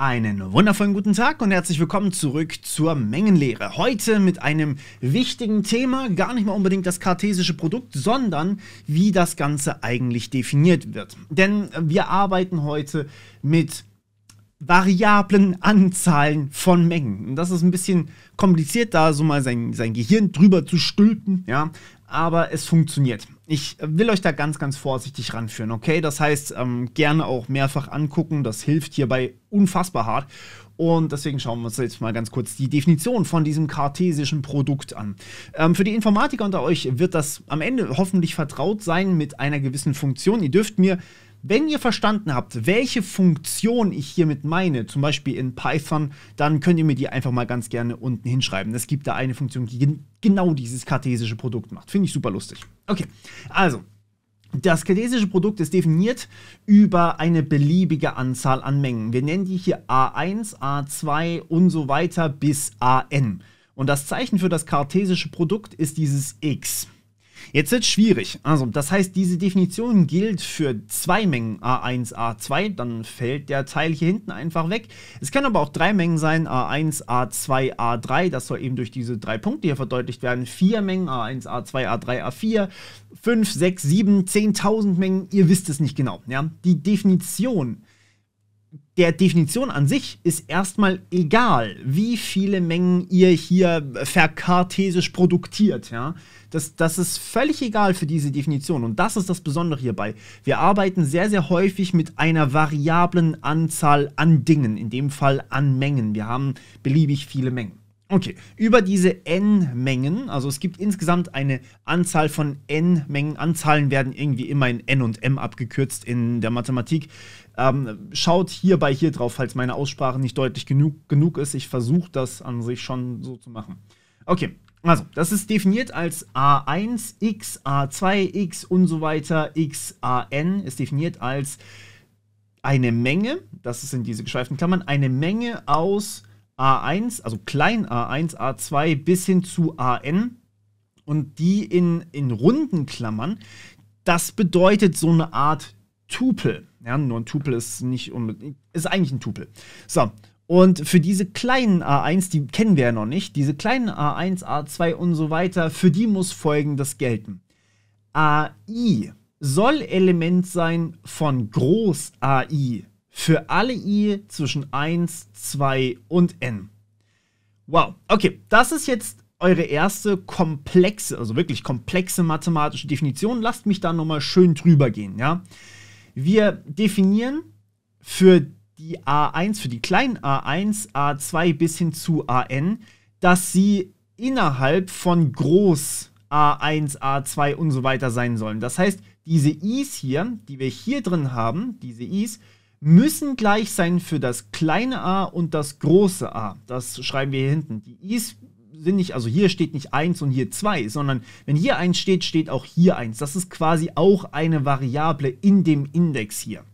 Einen wundervollen guten Tag und herzlich willkommen zurück zur Mengenlehre. Heute mit einem wichtigen Thema, gar nicht mal unbedingt das kartesische Produkt, sondern wie das Ganze eigentlich definiert wird. Denn wir arbeiten heute mit variablen Anzahlen von Mengen. Und das ist ein bisschen kompliziert, da so mal sein, sein Gehirn drüber zu stülpen. Ja? aber es funktioniert. Ich will euch da ganz, ganz vorsichtig ranführen, okay? Das heißt, ähm, gerne auch mehrfach angucken, das hilft hierbei unfassbar hart. Und deswegen schauen wir uns jetzt mal ganz kurz die Definition von diesem kartesischen Produkt an. Ähm, für die Informatiker unter euch wird das am Ende hoffentlich vertraut sein mit einer gewissen Funktion. Ihr dürft mir wenn ihr verstanden habt, welche Funktion ich hiermit meine, zum Beispiel in Python, dann könnt ihr mir die einfach mal ganz gerne unten hinschreiben. Es gibt da eine Funktion, die gen genau dieses kartesische Produkt macht. Finde ich super lustig. Okay, also. Das kartesische Produkt ist definiert über eine beliebige Anzahl an Mengen. Wir nennen die hier A1, A2 und so weiter bis AN. Und das Zeichen für das kartesische Produkt ist dieses X. Jetzt wird es schwierig. Also, das heißt, diese Definition gilt für zwei Mengen A1, A2, dann fällt der Teil hier hinten einfach weg. Es kann aber auch drei Mengen sein, A1, A2, A3, das soll eben durch diese drei Punkte hier verdeutlicht werden. Vier Mengen, A1, A2, A3, A4, fünf, sechs, sieben, zehntausend Mengen, ihr wisst es nicht genau. Ja? Die Definition der Definition an sich ist erstmal egal, wie viele Mengen ihr hier verkartesisch produktiert. Ja? Das, das ist völlig egal für diese Definition. Und das ist das Besondere hierbei. Wir arbeiten sehr, sehr häufig mit einer variablen Anzahl an Dingen, in dem Fall an Mengen. Wir haben beliebig viele Mengen. Okay, über diese n-Mengen, also es gibt insgesamt eine Anzahl von n-Mengen, Anzahlen werden irgendwie immer in n und m abgekürzt in der Mathematik. Ähm, schaut hierbei hier drauf, falls meine Aussprache nicht deutlich genug, genug ist. Ich versuche das an sich schon so zu machen. Okay, also das ist definiert als a1, x, a2, x und so weiter, x, an ist definiert als eine Menge, das sind diese geschweiften Klammern, eine Menge aus A1, also klein A1, A2 bis hin zu AN und die in, in runden Klammern, das bedeutet so eine Art Tupel. Ja, nur ein Tupel ist nicht unbedingt, ist eigentlich ein Tupel. So, und für diese kleinen A1, die kennen wir ja noch nicht, diese kleinen A1, A2 und so weiter, für die muss folgendes gelten. AI soll Element sein von Groß AI für alle i zwischen 1, 2 und n. Wow, okay, das ist jetzt eure erste komplexe, also wirklich komplexe mathematische Definition. Lasst mich da nochmal schön drüber gehen, ja. Wir definieren für die A1, für die kleinen A1, A2 bis hin zu AN, dass sie innerhalb von groß A1, A2 und so weiter sein sollen. Das heißt, diese Is hier, die wir hier drin haben, diese Is, müssen gleich sein für das kleine a und das große a. Das schreiben wir hier hinten. Die i's sind nicht, also hier steht nicht 1 und hier 2, sondern wenn hier 1 steht, steht auch hier 1. Das ist quasi auch eine Variable in dem Index hier.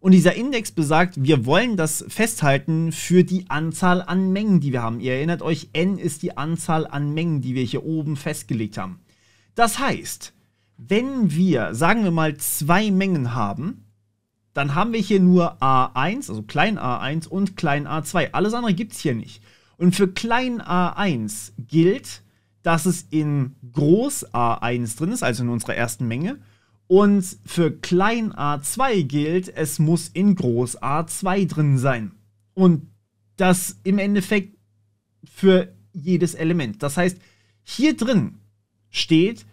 Und dieser Index besagt, wir wollen das festhalten für die Anzahl an Mengen, die wir haben. Ihr erinnert euch, n ist die Anzahl an Mengen, die wir hier oben festgelegt haben. Das heißt, wenn wir, sagen wir mal, zwei Mengen haben, dann haben wir hier nur A1, also klein a1 und klein a2. Alles andere gibt es hier nicht. Und für klein a1 gilt, dass es in groß a1 drin ist, also in unserer ersten Menge. Und für klein a2 gilt, es muss in groß a2 drin sein. Und das im Endeffekt für jedes Element. Das heißt, hier drin steht,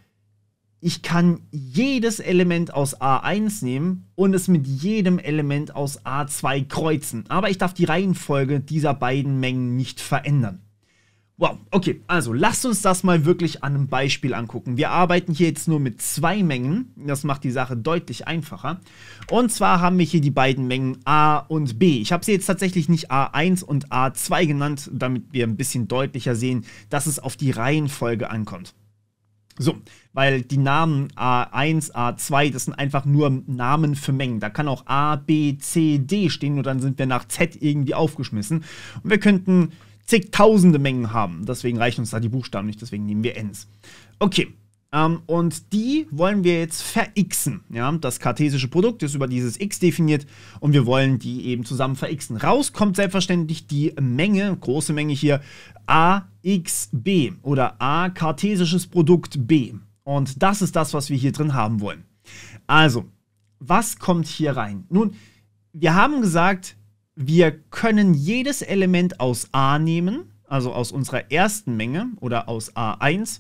ich kann jedes Element aus A1 nehmen und es mit jedem Element aus A2 kreuzen. Aber ich darf die Reihenfolge dieser beiden Mengen nicht verändern. Wow, okay, also lasst uns das mal wirklich an einem Beispiel angucken. Wir arbeiten hier jetzt nur mit zwei Mengen, das macht die Sache deutlich einfacher. Und zwar haben wir hier die beiden Mengen A und B. Ich habe sie jetzt tatsächlich nicht A1 und A2 genannt, damit wir ein bisschen deutlicher sehen, dass es auf die Reihenfolge ankommt. So, weil die Namen A1, A2, das sind einfach nur Namen für Mengen. Da kann auch A, B, C, D stehen, nur dann sind wir nach Z irgendwie aufgeschmissen. Und wir könnten zigtausende Mengen haben. Deswegen reichen uns da die Buchstaben nicht, deswegen nehmen wir Ns. Okay, ähm, und die wollen wir jetzt verxen. Ja? Das kartesische Produkt ist über dieses x definiert und wir wollen die eben zusammen verxen. Raus kommt selbstverständlich die Menge, große Menge hier, axb oder a kartesisches Produkt b. Und das ist das, was wir hier drin haben wollen. Also, was kommt hier rein? Nun, wir haben gesagt, wir können jedes Element aus a nehmen, also aus unserer ersten Menge oder aus a1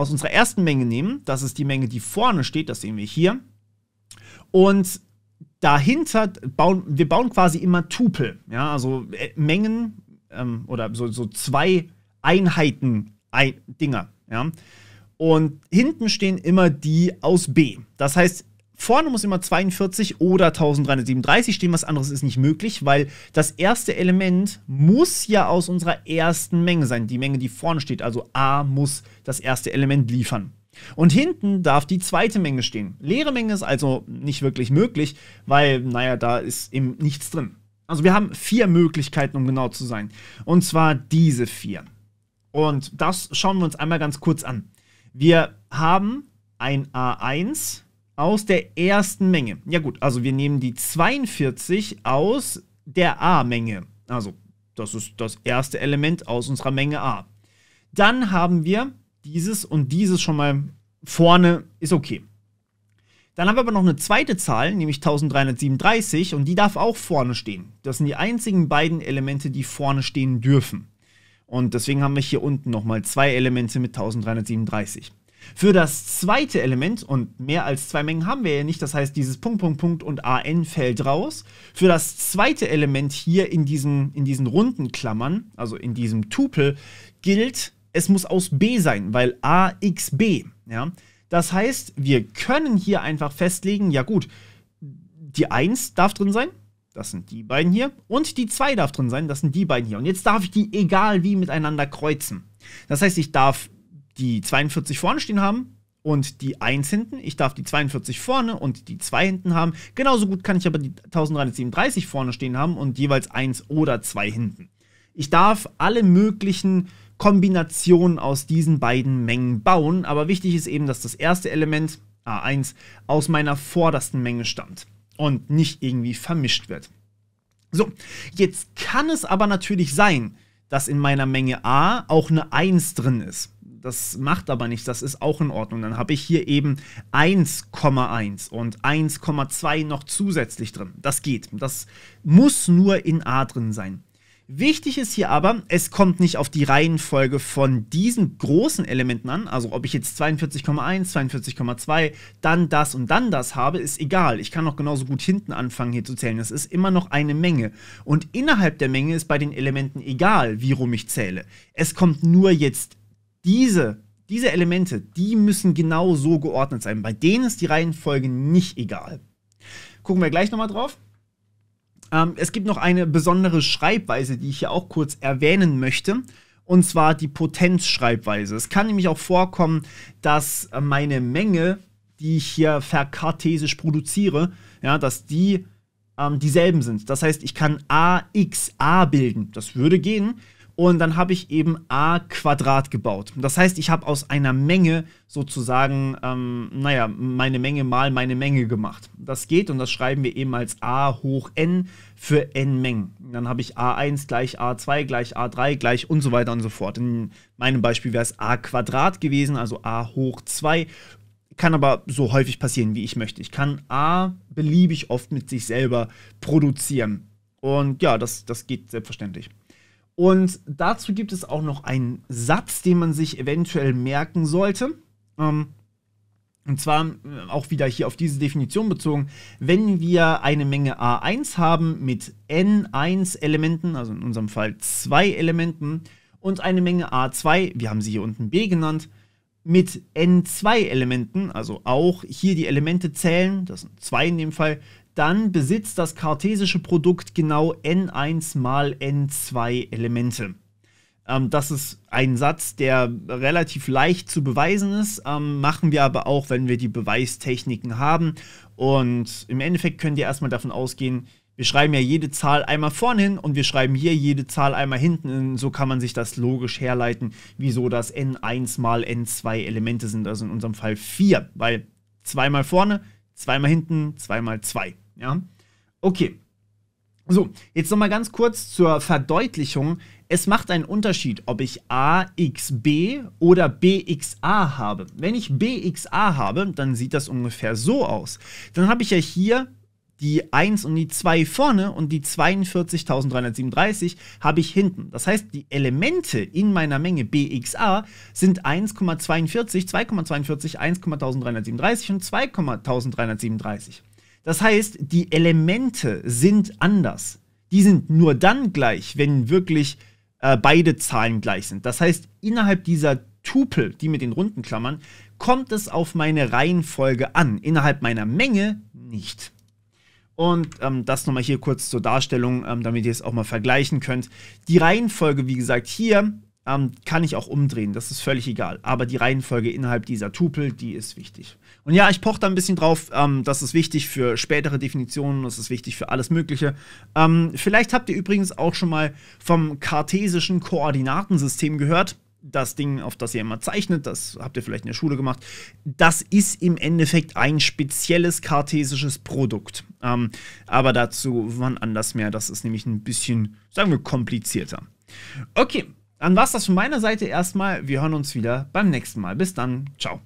aus unserer ersten Menge nehmen. Das ist die Menge, die vorne steht. Das sehen wir hier. Und dahinter bauen wir bauen quasi immer Tupel. Ja, also äh, Mengen ähm, oder so, so zwei Einheiten ein, Dinger. Ja. Und hinten stehen immer die aus B. Das heißt, Vorne muss immer 42 oder 1337 stehen, was anderes ist nicht möglich, weil das erste Element muss ja aus unserer ersten Menge sein, die Menge, die vorne steht. Also A muss das erste Element liefern. Und hinten darf die zweite Menge stehen. Leere Menge ist also nicht wirklich möglich, weil, naja, da ist eben nichts drin. Also wir haben vier Möglichkeiten, um genau zu sein. Und zwar diese vier. Und das schauen wir uns einmal ganz kurz an. Wir haben ein A1, aus der ersten Menge. Ja gut, also wir nehmen die 42 aus der A-Menge. Also das ist das erste Element aus unserer Menge A. Dann haben wir dieses und dieses schon mal vorne, ist okay. Dann haben wir aber noch eine zweite Zahl, nämlich 1337, und die darf auch vorne stehen. Das sind die einzigen beiden Elemente, die vorne stehen dürfen. Und deswegen haben wir hier unten nochmal zwei Elemente mit 1337. Für das zweite Element, und mehr als zwei Mengen haben wir ja nicht, das heißt, dieses Punkt, Punkt, Punkt und AN fällt raus. Für das zweite Element hier in diesen, in diesen runden Klammern, also in diesem Tupel, gilt, es muss aus B sein, weil AXB. Ja? Das heißt, wir können hier einfach festlegen, ja gut, die 1 darf drin sein, das sind die beiden hier. Und die 2 darf drin sein, das sind die beiden hier. Und jetzt darf ich die egal wie miteinander kreuzen. Das heißt, ich darf die 42 vorne stehen haben und die 1 hinten. Ich darf die 42 vorne und die 2 hinten haben. Genauso gut kann ich aber die 1337 vorne stehen haben und jeweils 1 oder 2 hinten. Ich darf alle möglichen Kombinationen aus diesen beiden Mengen bauen, aber wichtig ist eben, dass das erste Element A1 aus meiner vordersten Menge stammt und nicht irgendwie vermischt wird. So, jetzt kann es aber natürlich sein, dass in meiner Menge A auch eine 1 drin ist. Das macht aber nichts, das ist auch in Ordnung. Dann habe ich hier eben 1,1 und 1,2 noch zusätzlich drin. Das geht. Das muss nur in A drin sein. Wichtig ist hier aber, es kommt nicht auf die Reihenfolge von diesen großen Elementen an. Also ob ich jetzt 42,1, 42,2, dann das und dann das habe, ist egal. Ich kann auch genauso gut hinten anfangen hier zu zählen. Das ist immer noch eine Menge. Und innerhalb der Menge ist bei den Elementen egal, wie rum ich zähle. Es kommt nur jetzt diese, diese Elemente, die müssen genau so geordnet sein. Bei denen ist die Reihenfolge nicht egal. Gucken wir gleich nochmal drauf. Ähm, es gibt noch eine besondere Schreibweise, die ich hier auch kurz erwähnen möchte. Und zwar die Potenzschreibweise. Es kann nämlich auch vorkommen, dass meine Menge, die ich hier verkartesisch produziere, ja, dass die ähm, dieselben sind. Das heißt, ich kann AXA bilden. Das würde gehen. Und dann habe ich eben a Quadrat gebaut. Das heißt, ich habe aus einer Menge sozusagen, ähm, naja, meine Menge mal meine Menge gemacht. Das geht und das schreiben wir eben als a hoch n für n Mengen. Dann habe ich a1 gleich a2 gleich a3 gleich und so weiter und so fort. In meinem Beispiel wäre es a Quadrat gewesen, also a hoch 2 kann aber so häufig passieren, wie ich möchte. Ich kann A beliebig oft mit sich selber produzieren. Und ja, das, das geht selbstverständlich. Und dazu gibt es auch noch einen Satz, den man sich eventuell merken sollte. Ähm, und zwar äh, auch wieder hier auf diese Definition bezogen, wenn wir eine Menge A1 haben mit N1-Elementen, also in unserem Fall zwei Elementen, und eine Menge A2, wir haben sie hier unten B genannt, mit N2-Elementen, also auch hier die Elemente zählen, das sind zwei in dem Fall, dann besitzt das kartesische Produkt genau n1 mal n2 Elemente. Ähm, das ist ein Satz, der relativ leicht zu beweisen ist, ähm, machen wir aber auch, wenn wir die Beweistechniken haben. Und im Endeffekt könnt ihr erstmal davon ausgehen, wir schreiben ja jede Zahl einmal vorne hin und wir schreiben hier jede Zahl einmal hinten hin. So kann man sich das logisch herleiten, wieso das n1 mal n2 Elemente sind, also in unserem Fall 4, weil zweimal vorne, zweimal hinten, zweimal zwei. Ja? Okay. So, jetzt nochmal ganz kurz zur Verdeutlichung. Es macht einen Unterschied, ob ich AXB oder BXA habe. Wenn ich BXA habe, dann sieht das ungefähr so aus. Dann habe ich ja hier die 1 und die 2 vorne und die 42.337 habe ich hinten. Das heißt, die Elemente in meiner Menge BXA sind 1,42, 2,42, 1,1337 und 2,1337. Das heißt, die Elemente sind anders. Die sind nur dann gleich, wenn wirklich äh, beide Zahlen gleich sind. Das heißt, innerhalb dieser Tupel, die mit den runden Klammern, kommt es auf meine Reihenfolge an. Innerhalb meiner Menge nicht. Und ähm, das nochmal hier kurz zur Darstellung, ähm, damit ihr es auch mal vergleichen könnt. Die Reihenfolge, wie gesagt, hier ähm, kann ich auch umdrehen, das ist völlig egal. Aber die Reihenfolge innerhalb dieser Tupel, die ist wichtig. Und ja, ich poche da ein bisschen drauf, ähm, das ist wichtig für spätere Definitionen, das ist wichtig für alles Mögliche. Ähm, vielleicht habt ihr übrigens auch schon mal vom kartesischen Koordinatensystem gehört. Das Ding, auf das ihr immer zeichnet, das habt ihr vielleicht in der Schule gemacht, das ist im Endeffekt ein spezielles kartesisches Produkt. Ähm, aber dazu wann anders mehr, das ist nämlich ein bisschen, sagen wir, komplizierter. Okay, dann war es das von meiner Seite erstmal. Wir hören uns wieder beim nächsten Mal. Bis dann. Ciao.